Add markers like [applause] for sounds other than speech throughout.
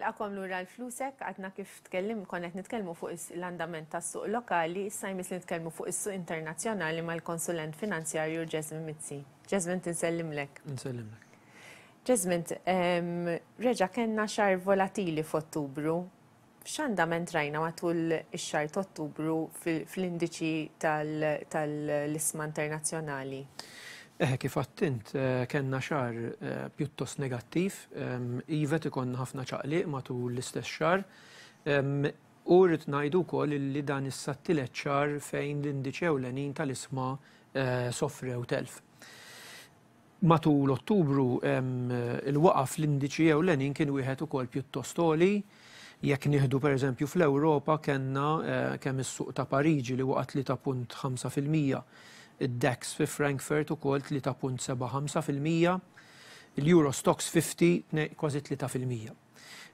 nil lura l l-flusek, għadna kif tkellim, konnet nitkellmu fuq l-andament tas suq lokali, saj li nitkellmu fuq is-suq internazjonali ma l-konsulent finanzjarju Jasmine Mitzi. Jasmine, tinsellimlek. lek. Jasmine, reġa kena xar volatili f'Ottubru, x'andament rajna matul ix-xar ta' Ottubru fl-indiċi tal-isma internazzjonali? Eħe, eh, kif għattint, eh, kena xar eh, pjuttost negattiv, jivet ikon ħafna ċaqliq matul l-istess xar, u rrit najdu kol li dan s sattilet ċar fejn l-indiċew l-enin tal-isma u telf. Matul ottubru il-waqaf l-indiċi l-enin kien wieħed ukoll pjuttost toli, jekk nieħdu per eżempju fl-Ewropa kenna kemm is-suq ta' Pariġi li waqgħet 3.5 id-DAX fi Frankfurt u kol 3.75%, l-Eurostox 50 kważi 3%.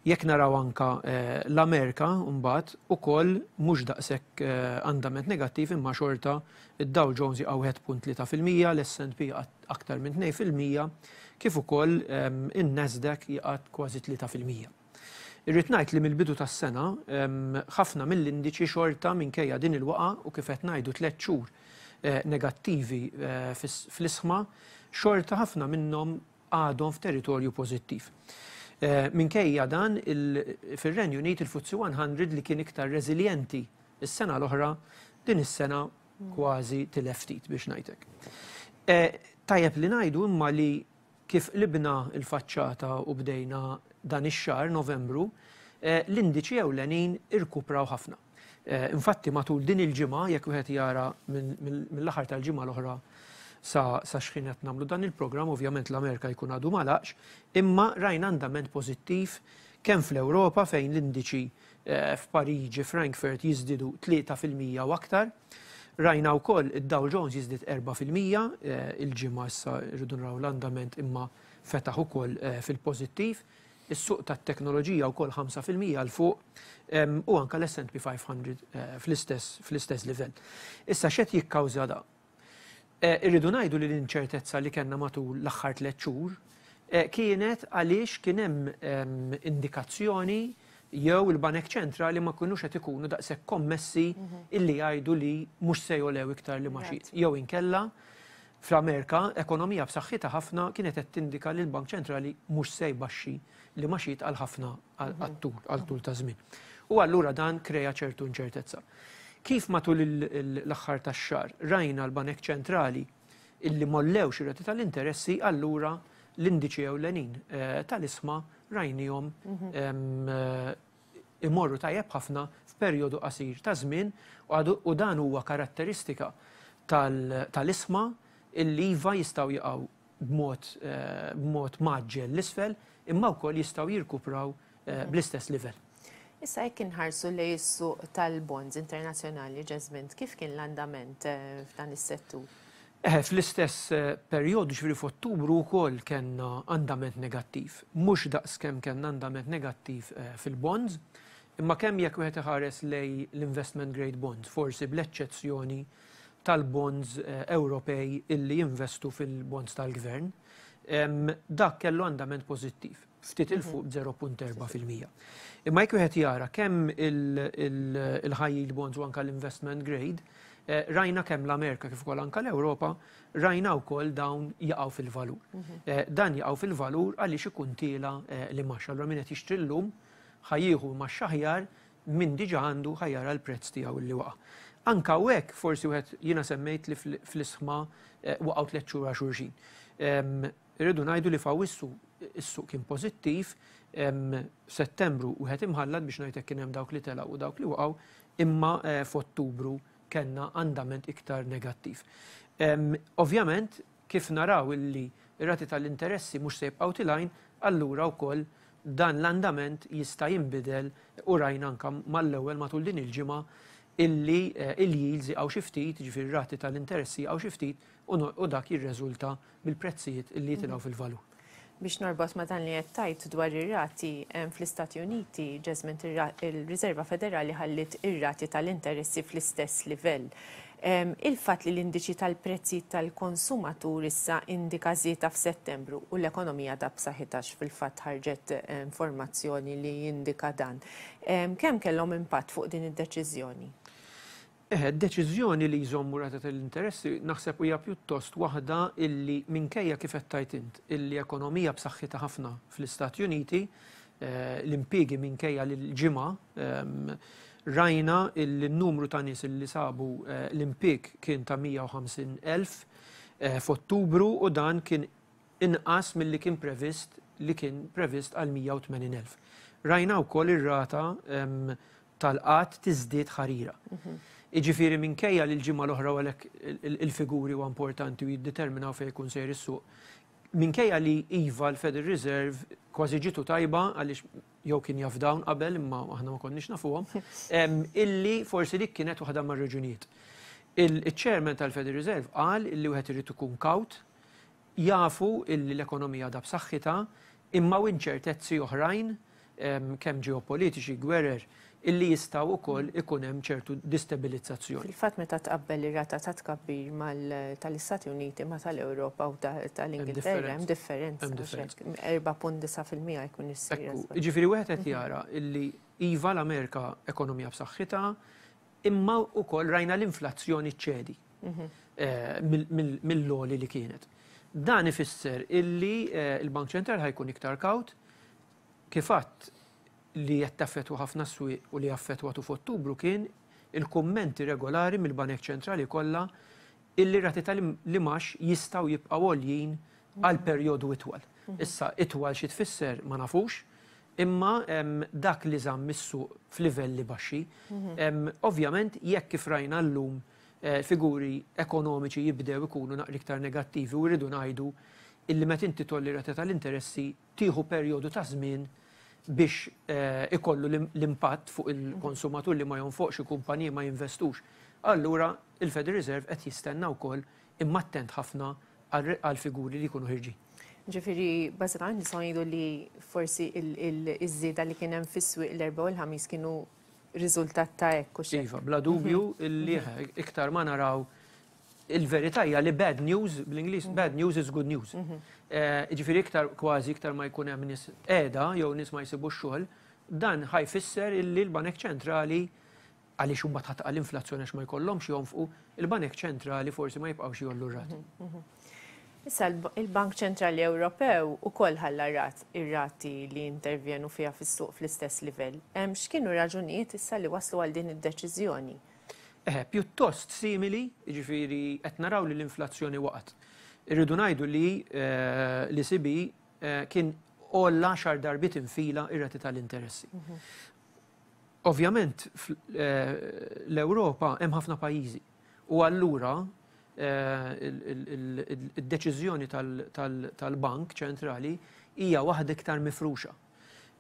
Jekk naraw anka eh, l-Amerika mbagħad ukoll mhux daqshekk eh, andament negattiv imma xorta id-Dow Jones jaqgħu 1.3%, l-S&P aktar minn 2%, kif ukoll ehm, in-Nasdaq jaqgħad kważi 3%. Irrid ngħid li mill-bidu tas-sena ehm, ħafna mill-indiċi xorta minkejja din il-waqa' u kif qed ngħidu tliet xhur Eh, negattivi eh, fl-isħma, xorta ħafna minnhom għadhom f'territorju pożittiv. Eh, minkejja dan fil-Ren Unit il-Futsi 100 li kien iktar reżiljenti is-sena l-oħra din is-sena kważi tileftit biex ngħidlek. Tajjeb li ngħidu imma li kif libna il-faċċata u bdejna dan ix-xahar Novembru, l-indiċi ewlenin irkupraw ħafna. Eh, infatti matul din il-ġimgħa jekk wieħed jara mill-aħħar tal-ġimgħa l-oħra sa, sa xħinet namlu dan il-program, ovvjament l-Amerika jkun għadu malax, imma rajn andament pozittiv kemm fl-Europa fejn l-indiċi eh, f'Pariġi, Frankfurt jizdidu 3% u aktar, rajna u koll id-Dow Jones jizdid 4% il-ġimma issa rridu naraw l-andament imma fetaħ ukoll eh, fil-pozittiv. Is-suq ta teknoloġija wkoll 5% għal fuq u anka l-S&P 500 fl-istess livell. Issa xed jikkawża da. Eh, irridu ngħidu li l-inċertezza li kellna matul l-aħħar tliet xhur eh, kienet għaliex kien hemm indikazzjoni jew il-banek ċentrali ma kunux qed ikunu daqshekk kommessi mhm. illi jgħidu li mhux se jolew iktar li maxit. Jew inkella fl-Amerika ekonomija b'saħħitha ħafna kienet qed tindika li l-Bank Ċentrali mhux se jbaxxi li ma xiet għal-ħafna għal-tul mhm. ta' żmien. U allura dan kreja ċertu inċertezza. Kif matul l-axħar ta' xar rajna l-Banek ċentrali illi mollew xirrati tal-interessi, allura l-indiċi ewlenin eh, tal-isma rajnijom mhm. eh, imorru tajjeb ħafna f'perjodu qasir ta' żmien u dan huwa karatteristika tal-isma illi iva jistaw jaqaw b'mod eh, maġġel l-isfel imma wkoll jistgħu jirkupraw eh, mm. bl-istess livell. Issa jekk inħarsu li suq tal-bonds internazzjonali ġezment, kif kien l-andament eh, f'dan is-settur? Eh, fl-istess periodu ġifri f'Ottubru wkoll kellna andament negattiv. Mhux daqs kemm kellna andament negattiv fil-bonds, imma kemm jekk wieħed iħares lej l-investment grade bonds, forsi bl-eċċezzjoni tal-bonds Ewropej illi jinvestu fil-bonds tal-gvern dak kellu andament pozittiv, ftit il-fuq mhm. b-0.4%. Imma jek wieħed jara kemm il ħajjil yield bonds u anka l-investment grade, eh, rajna kemm l-Amerika kif ukoll anka l-Ewropa, rajna wkoll dawn jaqgħu fil-valur. Mhm. Eh, dan jaqgħu fil-valur għaliex ikun tiela eh, li max. Allura min qed jixtri llum ħajjieħu max-xaħjar min diġa għandu ħajjara l-prezz tiegħu li waqa'. Anka hekk forsi wieħed jiena semmejt li fl-isħma waqgħu tliet xhur xurxin irridu najdu li fawissu is-suq kien pozittiv settembru u għet imħallat biex najtek kien hemm dawk li tela u dawk li waqgħu, imma eh, f'Ottubru kellna andament iktar negattiv. Ovvjament, kif naraw illi rati tal-interessi mhux se jibqgħu tilajn, allura wkoll dan l-andament jista' jinbidel u rajna anka mal-ewwel matul din il-ġimgħa illi eh, il jilzi għaw xiftit, ġifir rati tal-interessi għaw xiftit, u dak jirreżulta bil-prezzijiet li jitilgħu mhm. fil-valur. Biex norbot ma dan li jettajt dwar ir-rati fl-Istati Uniti, ġezment il-Riserva Federali ħallit ir-rati tal-interessi fl-istess livell. Il-fat li l-indiċi tal-prezzi tal-konsumatur issa indika zita f'Settembru u l-ekonomija ta' b'saħitax fil-fat ħarġet informazzjoni li jindika dan. Kemm kellhom impatt fuq din id-deċiżjoni? Eħe, deċiżjoni li jżommu rata tal-interessi naħseb hija pjuttost waħda illi minkejja kif qed int illi ekonomija b'saħħitha ħafna fl-Istati Uniti eh, l-impigi minkejja l-ġimgħa ehm, rajna il-numru ta' nies li sabu eh, l-impik kien ta' 150,000 eh, f'Ottubru u dan kien inqas milli kien previst li kien previst għal 180,000. Rajna wkoll ir-rata ehm, tal-qat tizdiet ħarira. Mhm. Iġifiri minkejja li l-ġimma l-oħra għalek il-figuri u importanti u jiddeterminaw fej kun sejr is-suq. Minkejja li iva l-Federal Reserve kważi ġitu tajba għaliex jew kien jaf dawn qabel imma aħna ma konniex nafuhom, [laughs] illi forsi dik kienet waħda mar-reġunijiet. Il-chairman tal-Federal Reserve qal illi wieħed irid ikun kaut jafu illi l-ekonomija da b'saħħitha imma u inċertezzi oħrajn kemm ġeopolitiċi, gwerer, illi jistaw u koll ikun hemm ċertu distabilizzazzjoni. Fil-fat meta tqabbel ir-rata ta' tkabbir tal-Istati Uniti ma tal-Ewropa u tal-Ingilterra hemm differenza. 4.9% jkun issir. Ġifieri wieħed qed mhm. jara illi iva l-Amerika ekonomija b'saħħitha, imma wkoll rajna l-inflazzjoni ċedi mhm. eh, mill-loli li kienet. Dan ifisser illi eh, il-Bank Ċentral ħajkun iktar kaut, kifat li jattaffetu ħafna s swi u li għatu f'Ottubru kien il-kommenti regolari mill-Banek Ċentrali kollha illi rati li maċ jistaw jibqaw għoljien għal periodu itwal. Mhm. Issa itwal xi tfisser ma nafux, imma dak li żamm missu f'livelli baxxi. Mhm. Ovvjament jekk kif rajna llum eh, figuri ekonomiċi jibdew ikunu naqri iktar negattivi u rridu ngħidu illi meta inti tolli rati tal-interessi tieħu perjodu ta' żmien biex eh, ikollu l-impatt fuq il-konsumatur li ma jonfoqx il-kumpaniji ma jinvestux. Allura il-Federal Reserve qed jistenna wkoll imma attent ħafna għal figuri li jkunu ħirġi. Ġifiri, bazzet għan jgħidu li forsi il-żieda li kien hemm fis l-erba u l-ħamis kienu riżultat ta' ekku. Iva, bla dubju, mhm. il-liħe, mhm. iktar ma naraw il-verità hija li bad news, bl ingliż bad news is good news. Mhm. Eh, Ġifieri iktar kważi iktar ma jkun hemm nies qiegħda jew nies ma jsibu x-xogħol, dan ħajfisser illi l-Banek Ċentrali għaliex huma tħatqa l-inflazzjoni għax ma jkollhomx jonfqu, il-Banek Ċentrali forsi ma jibqgħux jollu rat. Mhm, mhm. Issa il-Bank Ċentrali Ewropew ukoll ħalla rat ir-rati li intervjenu fiha fis-suq fl-istess livell. Hemm x'kienu raġunijiet issa li waslu għal din id-deċiżjoni? Eħe, eh, pjuttost simili, ġifiri, qed naraw li l-inflazzjoni waqt. Irridu ngħidu li eh, li sibi eh, kien all 10 darbit infila ir-rati tal-interessi. Mhm. Ovvjament l-Ewropa hemm ħafna pajjiżi u allura id-deċiżjoni tal-Bank ċentrali hija waħda iktar mifruxa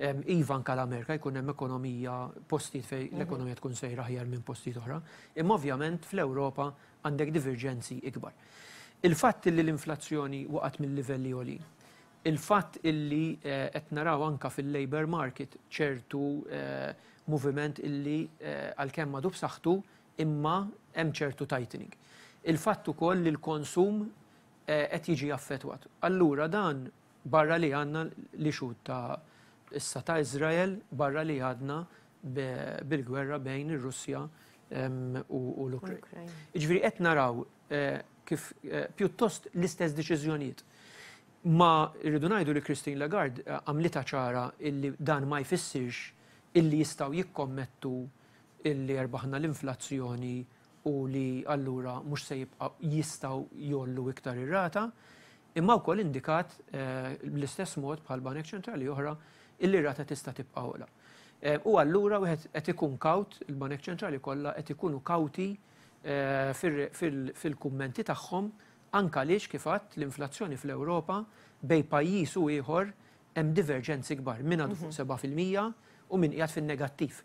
Ivan kal-Amerika jkun hemm ekonomija postijiet fej mhm. l-ekonomija tkun sejra ħjar minn postijiet oħra, imma ovvjament fl-Ewropa għandek divergenzi ikbar. Il-fatt li l-inflazzjoni waqgħet mill-livelli oli, il-fatt illi eh, qed naraw anka fil-labor market ċertu eh, moviment illi eh, għalkemm madu b'saħħtu imma hemm ċertu tightening. Il-fatt ukoll li l-konsum qed jiġi affettwat. Allura dan barra li għandna li xut ta' issa ta' Izrael barra li għadna bil-gwerra bejn ir-Russja u l-Ukrajna. Iġviri qed naraw eh, kif eh, pjuttost l-istess deċizjoniet. Ma rridu ngħidu li Christine Lagarde eh, għamlita ċara illi dan ma jfissirx illi jistgħu jikkommettu illi erbaħna l-inflazzjoni u li allura mhux se jistaw jistgħu jollu iktar ir-rata, imma wkoll indikat bl-istess mod bħal banek ċentrali oħra il-rata tista' tibqa' ola. Eh, u allura wieħed qed ikun kawt, il-Banek Ċentrali kollha qed ikunu kauti eh, fil-kummenti tagħhom anka għaliex kif l-inflazzjoni fl-Ewropa bej pajjiż u ieħor hemm diverġenzi kbar minn għadu fuq 7% mhm. u minn qiegħed fin-negattiv.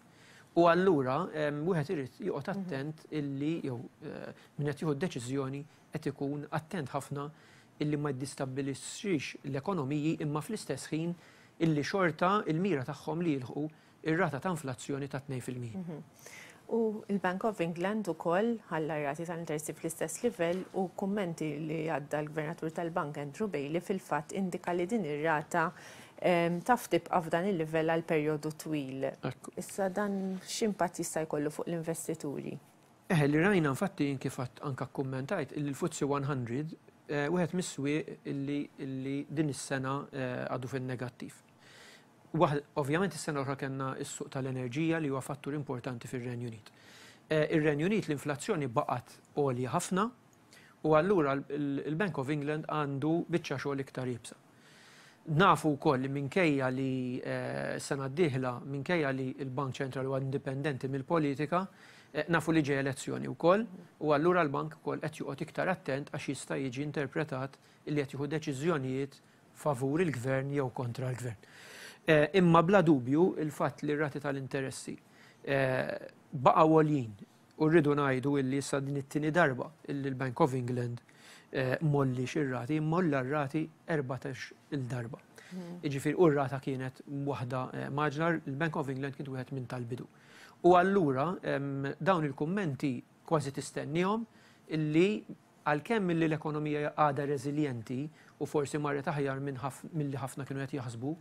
U allura wieħed irid joqgħod mhm. attent illi jew eh, minn qed jieħu deċiżjoni qed ikun attent ħafna illi ma jdistabbilixxix l-ekonomiji imma fl-istess ħin illi xorta il-mira tagħhom li jilħu il rata ta' inflazzjoni ta' 2%. Mhm. U il-Bank of England u koll ħalla rati ta' interessi fl-istess livell u kummenti li għadda l-gvernatur tal-bank Andrew Bailey fil-fat indika li din ir-rata taftib għafdan f'dan il-livell għal perjodu twil. Issa dan x'impatt jista' jkollu fuq l-investituri? Eħe, eh, li rajna infatti kifat anka kommentajt il-Futsi 100 e eh, wieħed miswi li din is-sena eh, għadu fin-negattiv. Waħd, ovvjament is-sena oħra kellna s-suq tal-enerġija li huwa fattur importanti fir-Renju Unit. Eh, Ir-Renju Unit l-inflazzjoni baqgħet għolja ħafna u allura il-Bank of England għandu biċċa xogħol iktar jibsa. Nafu wkoll minkejja li eh, sena d-dieħla minkejja li l-Bank Ċentrali huwa indipendenti mill-politika, eh, nafu li ġej elezzjoni wkoll u allura l-bank ukoll qed joqgħod iktar attent għax jista' jiġi interpretat li qed jieħu deċiżjonijiet favur il-gvern jew kontra l-gvern. Eh, imma bla dubju il-fatt li rati tal-interessi eh, baqa għolin u rridu najdu illi sa din it-tini darba illi l-Bank of England eh, molli xirrati, molla r-rati 14 il-darba. Hmm. Iġifir, u rrata rata kienet wahda maġnar, l-Bank of England kien wieħed minn tal-bidu. U allura dawn il-kummenti kważi tistennihom illi għal-kemm illi l-ekonomija għada rezilienti u forsi marret aħjar minn li ħafna kienu qed jaħsbu,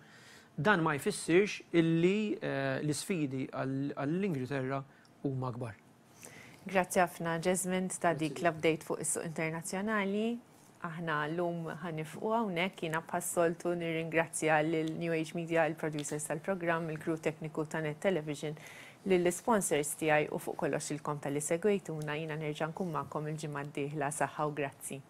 dan ma jfissirx illi eh, l-sfidi għall-Ingilterra huma kbar. Grazzi ħafna, Jasmine, ta' dik l-update fuq is-suq internazzjonali. Aħna l-lum ħanifqu hawnhekk jiena passoltu nirringrazzja l New Age Media, il-producers tal-programm, il-kru tekniku ta' Net Television, lill-sponsors tiegħi u fuq kollox il-kom tal-li segwejtuna jiena nerġa' nkun il-ġimgħa d-dieħla saħħa u grazzi.